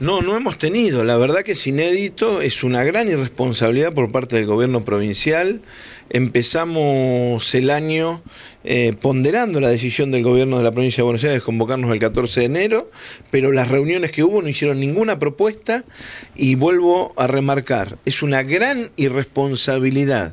No, no hemos tenido. La verdad que es inédito, es una gran irresponsabilidad por parte del gobierno provincial. Empezamos el año eh, ponderando la decisión del gobierno de la provincia de Buenos Aires de convocarnos el 14 de enero, pero las reuniones que hubo no hicieron ninguna propuesta y vuelvo a remarcar, es una gran irresponsabilidad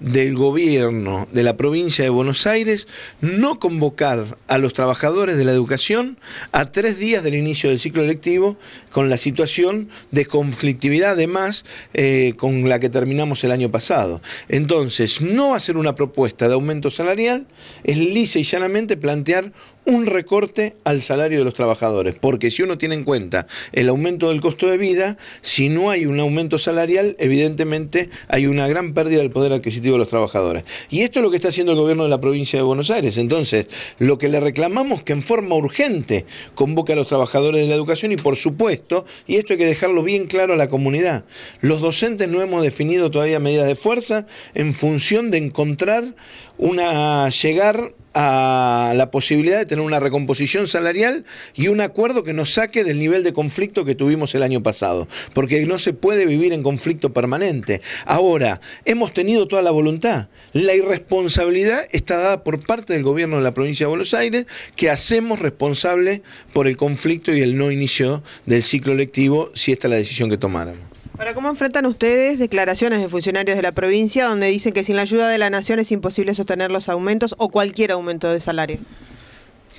del gobierno de la provincia de Buenos Aires no convocar a los trabajadores de la educación a tres días del inicio del ciclo electivo con la situación de conflictividad además eh, con la que terminamos el año pasado. Entonces, no hacer una propuesta de aumento salarial es lisa y llanamente plantear un recorte al salario de los trabajadores, porque si uno tiene en cuenta el aumento del costo de vida, si no hay un aumento salarial, evidentemente hay una gran pérdida del poder adquisitivo de los trabajadores. Y esto es lo que está haciendo el gobierno de la provincia de Buenos Aires. Entonces, lo que le reclamamos que en forma urgente convoque a los trabajadores de la educación y por supuesto, y esto hay que dejarlo bien claro a la comunidad, los docentes no hemos definido todavía medidas de fuerza en función de encontrar una llegar a la posibilidad de tener una recomposición salarial y un acuerdo que nos saque del nivel de conflicto que tuvimos el año pasado, porque no se puede vivir en conflicto permanente. Ahora, hemos tenido toda la voluntad. La irresponsabilidad está dada por parte del gobierno de la provincia de Buenos Aires, que hacemos responsable por el conflicto y el no inicio del ciclo lectivo si esta es la decisión que tomáramos. Para cómo enfrentan ustedes declaraciones de funcionarios de la provincia donde dicen que sin la ayuda de la nación es imposible sostener los aumentos o cualquier aumento de salario.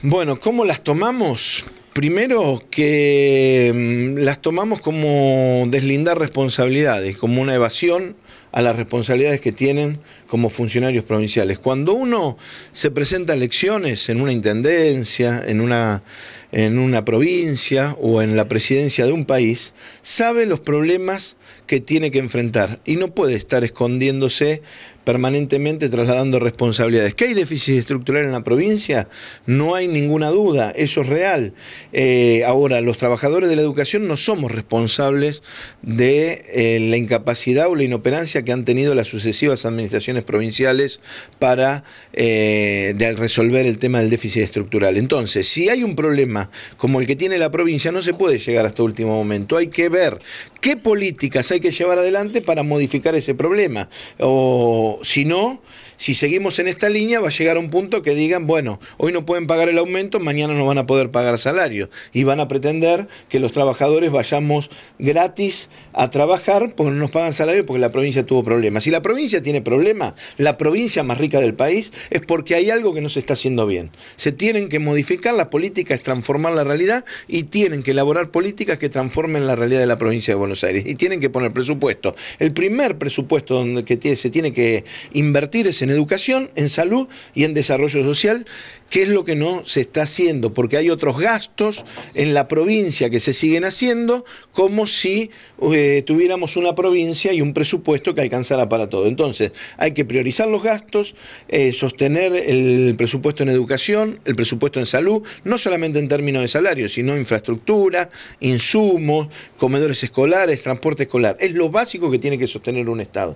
Bueno, ¿cómo las tomamos? Primero que mm, las tomamos como deslindar responsabilidades, como una evasión a las responsabilidades que tienen como funcionarios provinciales. Cuando uno se presenta a elecciones en una intendencia, en una, en una provincia o en la presidencia de un país, sabe los problemas que tiene que enfrentar y no puede estar escondiéndose permanentemente trasladando responsabilidades. ¿Que hay déficit estructural en la provincia? No hay ninguna duda, eso es real. Eh, ahora, los trabajadores de la educación no somos responsables de eh, la incapacidad o la inoperancia que han tenido las sucesivas administraciones provinciales para eh, resolver el tema del déficit estructural. Entonces, si hay un problema como el que tiene la provincia, no se puede llegar hasta último momento. Hay que ver qué políticas hay que llevar adelante para modificar ese problema. O si no, si seguimos en esta línea, va a llegar a un punto que digan, bueno, hoy no pueden pagar el aumento, mañana no van a poder pagar salario. Y van a pretender que los trabajadores vayamos gratis a trabajar porque no nos pagan salario porque la provincia tuvo problemas. Si la provincia tiene problemas, la provincia más rica del país, es porque hay algo que no se está haciendo bien. Se tienen que modificar las políticas, transformar la realidad y tienen que elaborar políticas que transformen la realidad de la provincia de Buenos Aires. Y tienen que poner presupuesto. El primer presupuesto donde que se tiene que invertir es en educación, en salud y en desarrollo social ¿Qué es lo que no se está haciendo? Porque hay otros gastos en la provincia que se siguen haciendo como si eh, tuviéramos una provincia y un presupuesto que alcanzara para todo. Entonces, hay que priorizar los gastos, eh, sostener el presupuesto en educación, el presupuesto en salud, no solamente en términos de salario, sino infraestructura, insumos, comedores escolares, transporte escolar. Es lo básico que tiene que sostener un Estado.